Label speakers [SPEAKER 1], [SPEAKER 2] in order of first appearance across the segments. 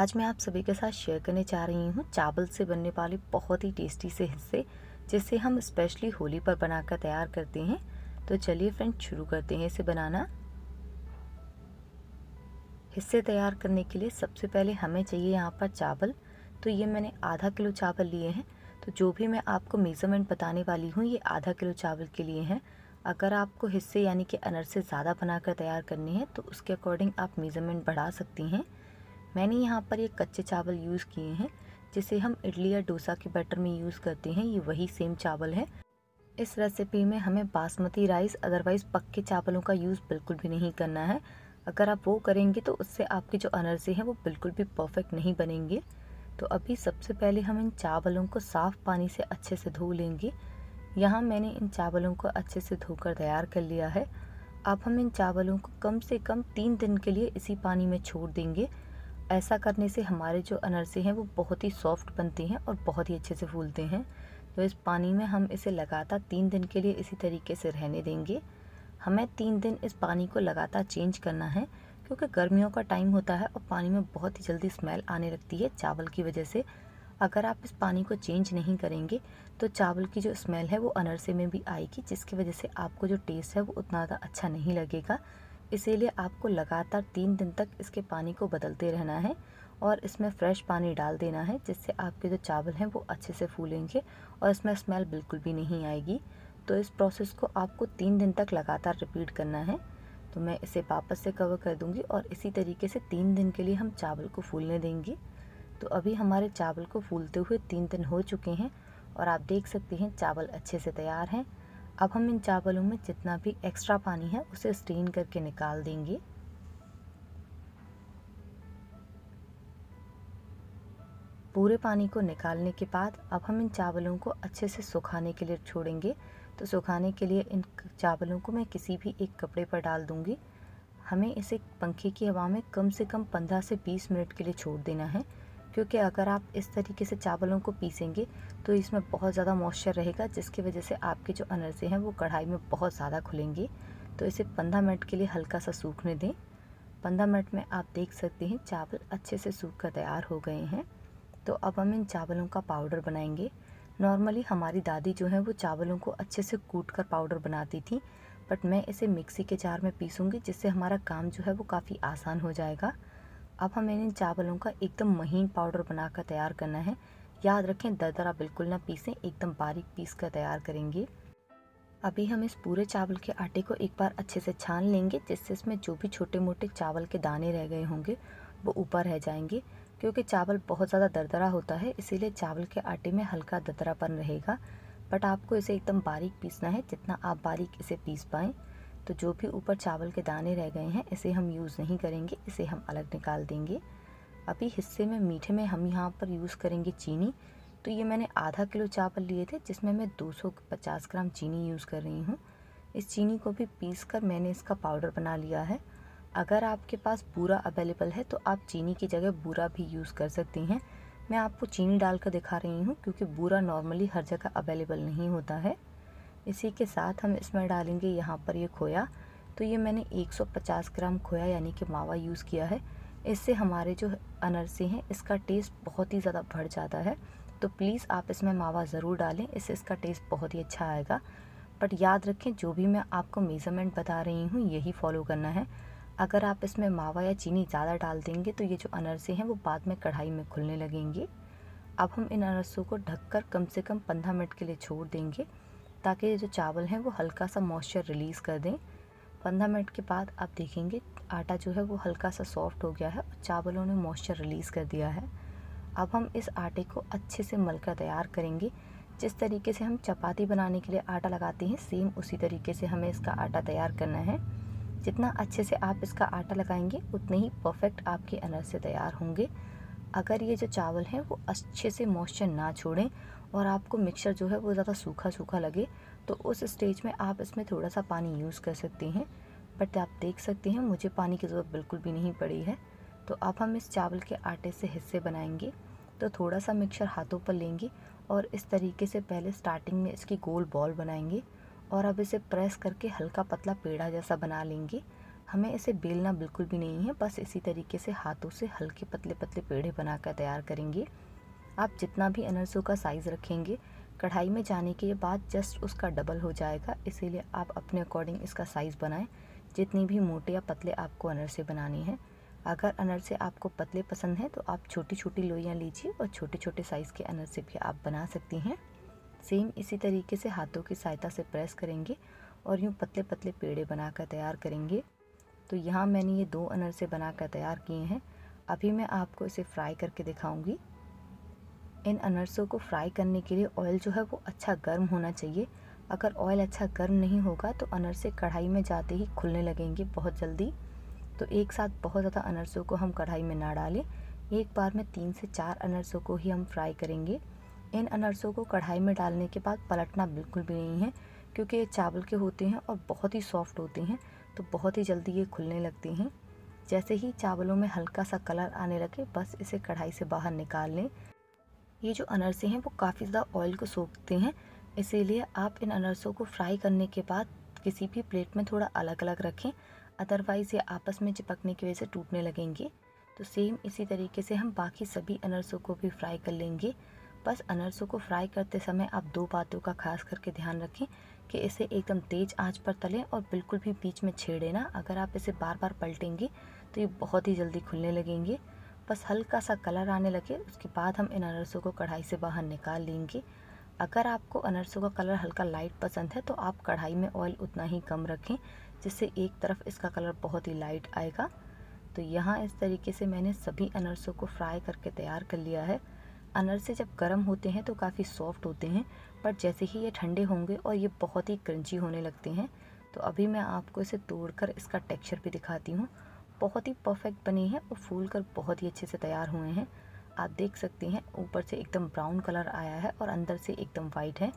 [SPEAKER 1] आज मैं आप सभी के साथ शेयर करने जा रही हूँ चावल से बनने वाले बहुत ही टेस्टी से हिस्से जिसे हम स्पेशली होली पर बनाकर तैयार करते हैं तो चलिए फ्रेंड शुरू करते हैं इसे बनाना हिस्से तैयार करने के लिए सबसे पहले हमें चाहिए यहाँ पर चावल तो ये मैंने आधा किलो चावल लिए हैं तो जो भी मैं आपको मेज़रमेंट बताने वाली हूँ ये आधा किलो चावल के लिए हैं अगर आपको हिस्से यानी कि अनर से ज़्यादा बनाकर तैयार करनी है तो उसके अकॉर्डिंग आप मेज़रमेंट बढ़ा सकती हैं मैंने यहाँ पर ये कच्चे चावल यूज़ किए हैं जिसे हम इडली या डोसा के बैटर में यूज़ करते हैं ये वही सेम चावल है इस रेसिपी में हमें बासमती राइस अदरवाइज़ पक्के चावलों का यूज़ बिल्कुल भी नहीं करना है अगर आप वो करेंगे तो उससे आपकी जो अनर्जी है वो बिल्कुल भी परफेक्ट नहीं बनेंगे तो अभी सबसे पहले हम इन चावलों को साफ़ पानी से अच्छे से धो लेंगे यहाँ मैंने इन चावलों को अच्छे से धोकर तैयार कर लिया है अब हम इन चावलों को कम से कम तीन दिन के लिए इसी पानी में छोड़ देंगे ऐसा करने से हमारे जो अनरसे हैं वो बहुत ही सॉफ्ट बनते हैं और बहुत ही अच्छे से फूलते हैं तो इस पानी में हम इसे लगातार तीन दिन के लिए इसी तरीके से रहने देंगे हमें तीन दिन इस पानी को लगातार चेंज करना है क्योंकि गर्मियों का टाइम होता है और पानी में बहुत ही जल्दी स्मेल आने लगती है चावल की वजह से अगर आप इस पानी को चेंज नहीं करेंगे तो चावल की जो स्मेल है वो अनरसे में भी आएगी जिसकी वजह से आपको जो टेस्ट है वो उतना ज़्यादा अच्छा नहीं लगेगा इसीलिए आपको लगातार तीन दिन तक इसके पानी को बदलते रहना है और इसमें फ्रेश पानी डाल देना है जिससे आपके जो चावल हैं वो अच्छे से फूलेंगे और इसमें स्मेल बिल्कुल भी नहीं आएगी तो इस प्रोसेस को आपको तीन दिन तक लगातार रिपीट करना है तो मैं इसे वापस से कवर कर दूंगी और इसी तरीके से तीन दिन के लिए हम चावल को फूलने देंगे तो अभी हमारे चावल को फूलते हुए तीन दिन हो चुके हैं और आप देख सकते हैं चावल अच्छे से तैयार हैं अब हम इन चावलों में जितना भी एक्स्ट्रा पानी है उसे स्ट्रेन करके निकाल देंगे पूरे पानी को निकालने के बाद अब हम इन चावलों को अच्छे से सुखाने के लिए छोड़ेंगे तो सुखाने के लिए इन चावलों को मैं किसी भी एक कपड़े पर डाल दूंगी हमें इसे पंखे की हवा में कम से कम 15 से 20 मिनट के लिए छोड़ देना है क्योंकि अगर आप इस तरीके से चावलों को पीसेंगे तो इसमें बहुत ज़्यादा मॉइस्चर रहेगा जिसकी वजह से आपके जो अनरसे हैं वो कढ़ाई में बहुत ज़्यादा खुलेंगे तो इसे पंद्रह मिनट के लिए हल्का सा सूखने दें पंद्रह मिनट में आप देख सकते हैं चावल अच्छे से सूख कर तैयार हो गए हैं तो अब हम इन चावलों का पाउडर बनाएंगे नॉर्मली हमारी दादी जो है वो चावलों को अच्छे से कूट कर पाउडर बनाती थी बट मैं इसे मिक्सी के जार में पीसूँगी जिससे हमारा काम जो है वो काफ़ी आसान हो जाएगा अब हमें इन चावलों का एकदम महीन पाउडर बनाकर तैयार करना है याद रखें दरदरा बिल्कुल ना पीसें एकदम बारीक पीस कर तैयार करेंगे अभी हम इस पूरे चावल के आटे को एक बार अच्छे से छान लेंगे जिससे इसमें जो भी छोटे मोटे चावल के दाने रह गए होंगे वो ऊपर रह जाएंगे क्योंकि चावल बहुत ज़्यादा दरदरा होता है इसीलिए चावल के आटे में हल्का दरदरापन रहेगा बट आपको इसे एकदम बारीक पीसना है जितना आप बारीक इसे पीस पाएँ तो जो भी ऊपर चावल के दाने रह गए हैं इसे हम यूज़ नहीं करेंगे इसे हम अलग निकाल देंगे अभी हिस्से में मीठे में हम यहाँ पर यूज़ करेंगे चीनी तो ये मैंने आधा किलो चावल लिए थे जिसमें मैं 250 ग्राम चीनी यूज़ कर रही हूँ इस चीनी को भी पीस कर मैंने इसका पाउडर बना लिया है अगर आपके पास बूरा अवेलेबल है तो आप चीनी की जगह बूरा भी यूज़ कर सकती हैं मैं आपको चीनी डालकर दिखा रही हूँ क्योंकि बूरा नॉर्मली हर जगह अवेलेबल नहीं होता है इसी के साथ हम इसमें डालेंगे यहाँ पर ये खोया तो ये मैंने 150 ग्राम खोया यानी कि मावा यूज़ किया है इससे हमारे जो अनरसे हैं इसका टेस्ट बहुत ही ज़्यादा बढ़ जाता है तो प्लीज़ आप इसमें मावा ज़रूर डालें इससे इसका टेस्ट बहुत ही अच्छा आएगा बट याद रखें जो भी मैं आपको मेज़रमेंट बता रही हूँ यही फॉलो करना है अगर आप इसमें मावा या चीनी ज़्यादा डाल देंगे तो ये जो अनरसे हैं वो बाद में कढ़ाई में खुलने लगेंगे अब हम इन अनरसों को ढककर कम से कम पंद्रह मिनट के लिए छोड़ देंगे ताकि जो चावल हैं वो हल्का सा मॉइस्चर रिलीज़ कर दें पंद्रह मिनट के बाद आप देखेंगे आटा जो है वो हल्का सा सॉफ्ट हो गया है और चावलों ने मॉइस्चर रिलीज़ कर दिया है अब हम इस आटे को अच्छे से मलकर तैयार करेंगे जिस तरीके से हम चपाती बनाने के लिए आटा लगाते हैं सेम उसी तरीके से हमें इसका आटा तैयार करना है जितना अच्छे से आप इसका आटा लगाएंगे उतने ही परफेक्ट आपके से तैयार होंगे अगर ये जो चावल हैं वो अच्छे से मॉइस्चर ना छोड़ें और आपको मिक्सचर जो है वो ज़्यादा सूखा सूखा लगे तो उस स्टेज में आप इसमें थोड़ा सा पानी यूज़ कर सकते हैं बट आप देख सकते हैं मुझे पानी की ज़रूरत बिल्कुल भी नहीं पड़ी है तो अब हम इस चावल के आटे से हिस्से बनाएंगे तो थोड़ा सा मिक्सचर हाथों पर लेंगे और इस तरीके से पहले स्टार्टिंग में इसकी गोल बॉल बनाएंगे और अब इसे प्रेस करके हल्का पतला पेड़ा जैसा बना लेंगे हमें इसे बेलना बिल्कुल भी नहीं है बस इसी तरीके से हाथों से हल्के पतले पतले पेड़े बनाकर तैयार करेंगे आप जितना भी अनरसों का साइज़ रखेंगे कढ़ाई में जाने के बाद जस्ट उसका डबल हो जाएगा इसीलिए आप अपने अकॉर्डिंग इसका साइज़ बनाएं जितनी भी मोटे या पतले आपको अनरसे बनानी है अगर अनरसे आपको पतले पसंद हैं तो आप छोटी छोटी लोइयाँ लीजिए और छोटे छोटे साइज़ के अनरसे भी आप बना सकती हैं सेम इसी तरीके से हाथों की सहायता से प्रेस करेंगे और यूँ पतले पतले पेड़े बनाकर तैयार करेंगे तो यहाँ मैंने ये दो अनरसे बनाकर तैयार किए हैं अभी मैं आपको इसे फ्राई करके दिखाऊंगी इन अनरसों को फ्राई करने के लिए ऑयल जो है वो अच्छा गर्म होना चाहिए अगर ऑयल अच्छा गर्म नहीं होगा तो अनरसे कढ़ाई में जाते ही खुलने लगेंगे बहुत जल्दी तो एक साथ बहुत ज़्यादा अनरसों को हम कढ़ाई में ना डालें एक बार में तीन से चार अनरसों को ही हम फ्राई करेंगे इन अनरसों को कढ़ाई में डालने के बाद पलटना बिल्कुल भी नहीं है क्योंकि ये चावल के होते हैं और बहुत ही सॉफ्ट होते हैं तो बहुत ही जल्दी ये खुलने लगते हैं जैसे ही चावलों में हल्का सा कलर आने लगे बस इसे कढ़ाई से बाहर निकाल लें ये जो अनरसे हैं वो काफ़ी ज़्यादा ऑयल को सोखते हैं इसीलिए आप इन अनरसों को फ्राई करने के बाद किसी भी प्लेट में थोड़ा अलग अलग रखें अदरवाइज़ ये आपस में चिपकने की वजह से टूटने लगेंगे तो सेम इसी तरीके से हम बाकी सभी अनरसों को भी फ्राई कर लेंगे बस अनरसों को फ्राई करते समय आप दो बातों का खास करके ध्यान रखें कि इसे एकदम तेज़ आंच पर तलें और बिल्कुल भी बीच में छेड़े ना अगर आप इसे बार बार पलटेंगे तो ये बहुत ही जल्दी खुलने लगेंगे बस हल्का सा कलर आने लगे उसके बाद हम इन अनरसों को कढ़ाई से बाहर निकाल लेंगे अगर आपको अनरसों का कलर हल्का लाइट पसंद है तो आप कढ़ाई में ऑयल उतना ही कम रखें जिससे एक तरफ इसका कलर बहुत ही लाइट आएगा तो यहाँ इस तरीके से मैंने सभी अनरसों को फ्राई करके तैयार कर लिया है अनरसे जब गर्म होते हैं तो काफ़ी सॉफ्ट होते हैं बट जैसे ही ये ठंडे होंगे और ये बहुत ही क्रंची होने लगते हैं तो अभी मैं आपको इसे तोड़कर इसका टेक्सचर भी दिखाती हूँ बहुत ही परफेक्ट बने हैं और फूल कर बहुत ही अच्छे से तैयार हुए हैं आप देख सकते हैं ऊपर से एकदम ब्राउन कलर आया है और अंदर से एकदम वाइट है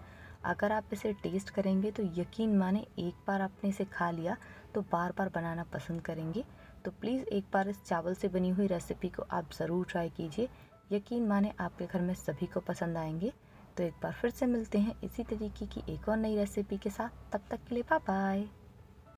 [SPEAKER 1] अगर आप इसे टेस्ट करेंगे तो यकीन माने एक बार आपने इसे खा लिया तो बार बार बनाना पसंद करेंगे तो प्लीज़ एक बार इस चावल से बनी हुई रेसिपी को आप ज़रूर ट्राई कीजिए यकीन माने आपके घर में सभी को पसंद आएंगे तो एक बार फिर से मिलते हैं इसी तरीके की एक और नई रेसिपी के साथ तब तक के लिए बाय बाय